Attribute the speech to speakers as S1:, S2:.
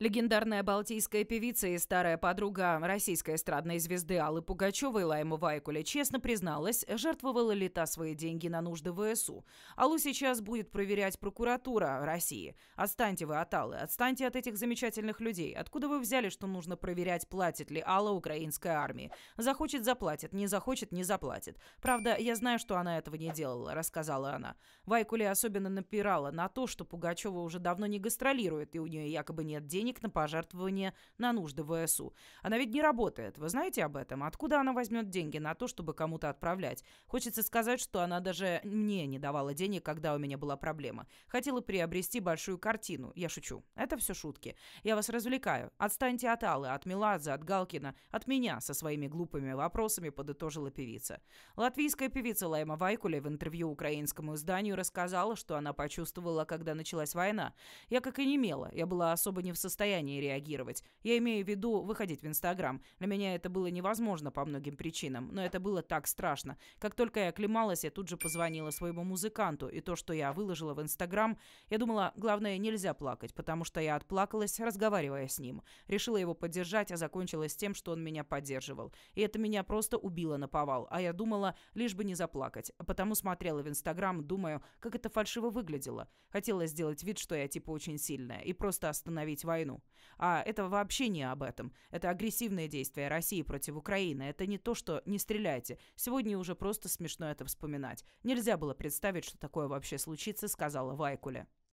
S1: Легендарная балтийская певица и старая подруга российской эстрадной звезды Аллы Пугачевой Лайма Вайкуля честно призналась, жертвовала ли та свои деньги на нужды ВСУ. Аллу сейчас будет проверять прокуратура России. Отстаньте вы от Аллы, отстаньте от этих замечательных людей. Откуда вы взяли, что нужно проверять, платит ли Алла украинской армии? Захочет – заплатит, не захочет – не заплатит. Правда, я знаю, что она этого не делала, рассказала она. Вайкуля особенно напирала на то, что Пугачева уже давно не гастролирует и у нее якобы нет денег денег на пожертвования на нужды ВСУ. Она ведь не работает. Вы знаете об этом? Откуда она возьмет деньги на то, чтобы кому-то отправлять? Хочется сказать, что она даже мне не давала денег, когда у меня была проблема. Хотела приобрести большую картину. Я шучу. Это все шутки. Я вас развлекаю. Отстаньте от Аллы, от Меладзе, от Галкина, от меня со своими глупыми вопросами, подытожила певица. Латвийская певица Лайма Вайкуля в интервью украинскому изданию рассказала, что она почувствовала, когда началась война. Я как и не мела. Я была особо не в состоянии состоянии реагировать. Я имею в виду выходить в Инстаграм. Для меня это было невозможно по многим причинам, но это было так страшно. Как только я оклемалась, я тут же позвонила своему музыканту, и то, что я выложила в Инстаграм, я думала, главное, нельзя плакать, потому что я отплакалась, разговаривая с ним. Решила его поддержать, а закончилось тем, что он меня поддерживал. И это меня просто убило на повал, а я думала, лишь бы не заплакать. А потому смотрела в Инстаграм, думаю, как это фальшиво выглядело. Хотела сделать вид, что я типа очень сильная, и просто остановить войну войну. А это вообще не об этом. Это агрессивные действия России против Украины. Это не то, что «не стреляйте». Сегодня уже просто смешно это вспоминать. Нельзя было представить, что такое вообще случится, сказала Вайкуля.